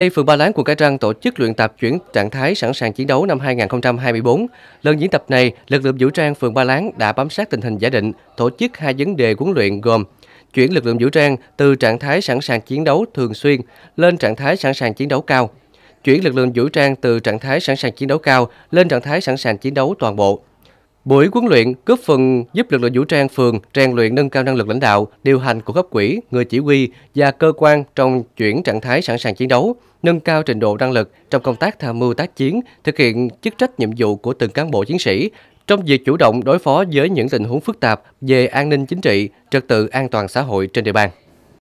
Đây, phường Ba Láng của Cái Răng tổ chức luyện tập chuyển trạng thái sẵn sàng chiến đấu năm 2024. Lần diễn tập này, lực lượng vũ trang phường Ba Láng đã bám sát tình hình giả định, tổ chức hai vấn đề huấn luyện gồm chuyển lực lượng vũ trang từ trạng thái sẵn sàng chiến đấu thường xuyên lên trạng thái sẵn sàng chiến đấu cao, chuyển lực lượng vũ trang từ trạng thái sẵn sàng chiến đấu cao lên trạng thái sẵn sàng chiến đấu toàn bộ. Buổi huấn luyện góp phần giúp lực lượng vũ trang phường rèn luyện nâng cao năng lực lãnh đạo, điều hành của cấp quỹ, người chỉ huy và cơ quan trong chuyển trạng thái sẵn sàng chiến đấu, nâng cao trình độ năng lực trong công tác tham mưu tác chiến, thực hiện chức trách nhiệm vụ của từng cán bộ chiến sĩ trong việc chủ động đối phó với những tình huống phức tạp về an ninh chính trị, trật tự an toàn xã hội trên địa bàn.